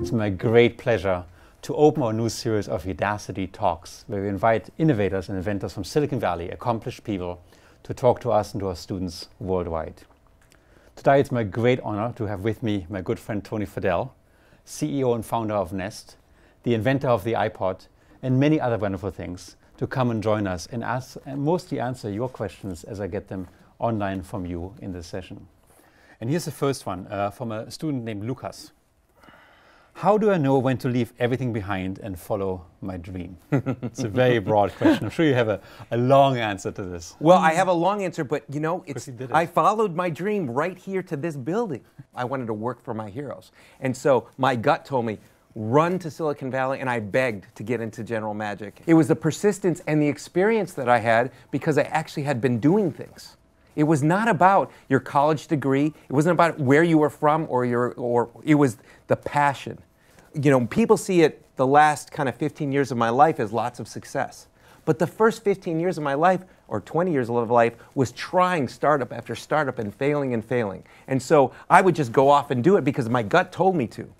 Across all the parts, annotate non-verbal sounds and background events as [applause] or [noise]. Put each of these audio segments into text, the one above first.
It's my great pleasure to open our new series of Udacity Talks, where we invite innovators and inventors from Silicon Valley, accomplished people, to talk to us and to our students worldwide. Today it's my great honor to have with me my good friend Tony Fadell, CEO and founder of Nest, the inventor of the iPod, and many other wonderful things, to come and join us and, ask, and mostly answer your questions as I get them online from you in this session. And here's the first one uh, from a student named Lucas. How do I know when to leave everything behind and follow my dream? [laughs] it's a very broad question. I'm sure you have a, a long answer to this. Well, I have a long answer, but you know, it's, it. I followed my dream right here to this building. I wanted to work for my heroes. And so my gut told me, run to Silicon Valley, and I begged to get into General Magic. It was the persistence and the experience that I had because I actually had been doing things. It was not about your college degree. It wasn't about where you were from or your or it was the passion. You know, people see it the last kind of 15 years of my life as lots of success. But the first 15 years of my life or 20 years of life was trying startup after startup and failing and failing. And so I would just go off and do it because my gut told me to.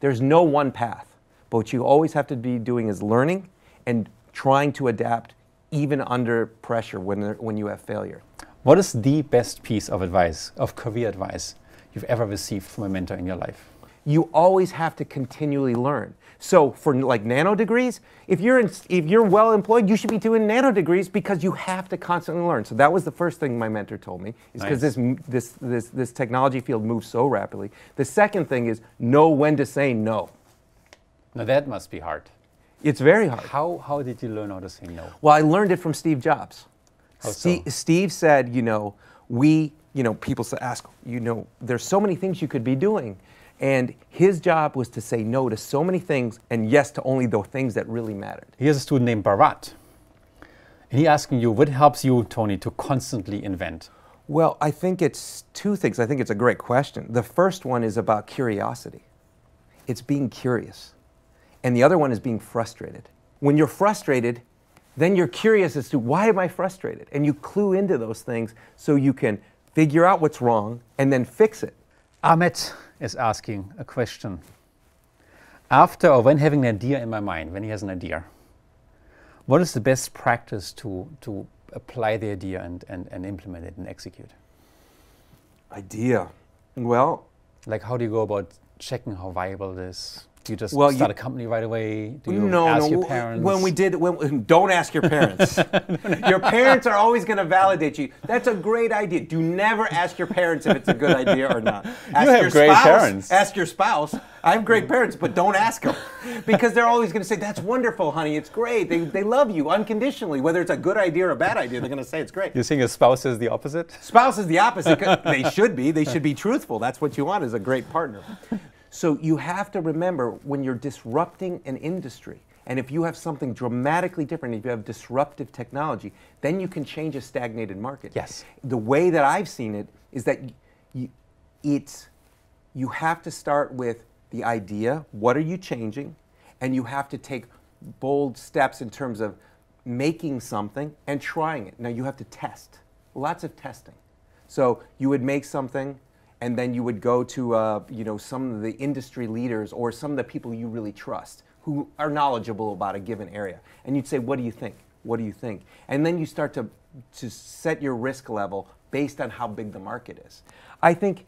There's no one path. But what you always have to be doing is learning and trying to adapt even under pressure when, when you have failure. What is the best piece of advice, of career advice, you've ever received from a mentor in your life? You always have to continually learn. So for like nano degrees, if you're in, if you're well employed, you should be doing nano degrees because you have to constantly learn. So that was the first thing my mentor told me is because nice. this this this this technology field moves so rapidly. The second thing is know when to say no. Now that must be hard. It's very hard. How how did you learn how to say no? Well, I learned it from Steve Jobs. Steve, so? Steve said, you know, we, you know, people ask, you know, there's so many things you could be doing. And his job was to say no to so many things and yes to only the things that really mattered. He has a student named Bharat. And he asking you, what helps you, Tony, to constantly invent? Well, I think it's two things. I think it's a great question. The first one is about curiosity. It's being curious. And the other one is being frustrated. When you're frustrated, then you're curious as to why am I frustrated? And you clue into those things so you can figure out what's wrong and then fix it. Ahmed is asking a question. After or when having an idea in my mind, when he has an idea, what is the best practice to, to apply the idea and, and, and implement it and execute? Idea. Well, like how do you go about checking how viable this do you just well, start you, a company right away? Do you no, ask no. your parents? When we did, when, don't ask your parents. [laughs] your parents are always going to validate you. That's a great idea. Do never ask your parents if it's a good idea or not. [laughs] Ask you have great spouse, parents. Ask your spouse. I have great parents, but don't ask them because they're always going to say, "That's wonderful, honey. It's great. They, they love you unconditionally, whether it's a good idea or a bad idea. They're going to say it's great." You're saying a spouse is the opposite. Spouse is the opposite. they should be. They should be truthful. That's what you want is a great partner. So you have to remember when you're disrupting an industry, and if you have something dramatically different, if you have disruptive technology, then you can change a stagnated market. Yes. The way that I've seen it is that you, it's you have to start with the idea, what are you changing? And you have to take bold steps in terms of making something and trying it. Now you have to test. Lots of testing. So you would make something and then you would go to uh, you know some of the industry leaders or some of the people you really trust who are knowledgeable about a given area and you'd say what do you think what do you think and then you start to to set your risk level based on how big the market is i think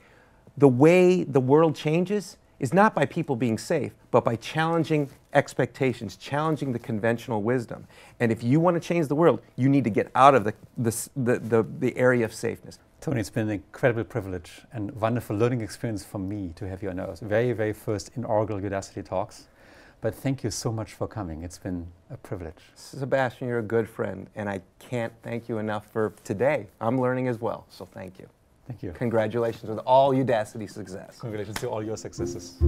the way the world changes is not by people being safe but by challenging expectations challenging the conventional wisdom and if you want to change the world you need to get out of the, the, the, the, the area of safeness Tony, it's been an incredible privilege and wonderful learning experience for me to have you on our very, very first inaugural Udacity Talks. But thank you so much for coming. It's been a privilege. Sebastian, you're a good friend, and I can't thank you enough for today. I'm learning as well, so thank you. Thank you. Congratulations on all Udacity success. Congratulations to all your successes.